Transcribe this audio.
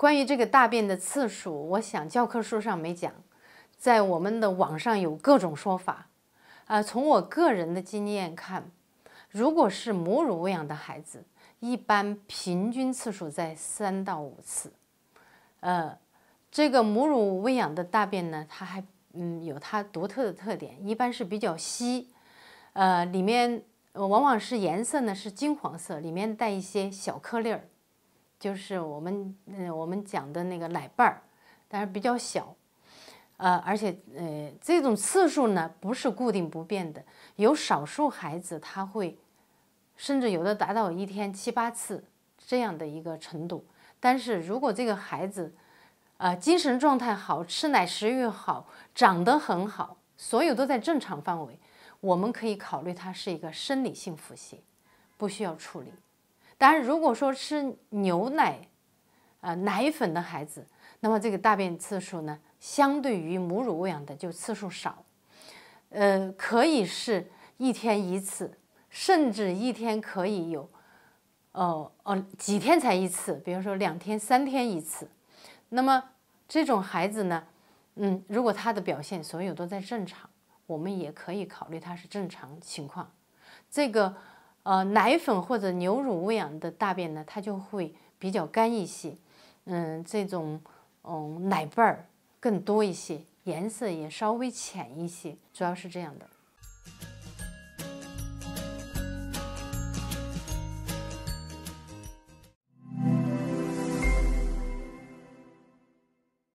关于这个大便的次数，我想教科书上没讲，在我们的网上有各种说法。呃，从我个人的经验看，如果是母乳喂养的孩子，一般平均次数在三到五次。呃，这个母乳喂养的大便呢，它还嗯有它独特的特点，一般是比较稀，呃，里面往往是颜色呢是金黄色，里面带一些小颗粒儿。就是我们，呃，我们讲的那个奶瓣儿，但是比较小，呃，而且，呃，这种次数呢不是固定不变的，有少数孩子他会，甚至有的达到一天七八次这样的一个程度。但是如果这个孩子，呃，精神状态好，吃奶食欲好，长得很好，所有都在正常范围，我们可以考虑他是一个生理性腹泻，不需要处理。当然，如果说吃牛奶，呃，奶粉的孩子，那么这个大便次数呢，相对于母乳喂养的就次数少，呃，可以是一天一次，甚至一天可以有，哦哦几天才一次，比如说两天、三天一次，那么这种孩子呢，嗯，如果他的表现所有都在正常，我们也可以考虑他是正常情况，这个。呃，奶粉或者牛乳喂养的大便呢，它就会比较干一些，嗯，这种嗯奶瓣儿更多一些，颜色也稍微浅一些，主要是这样的。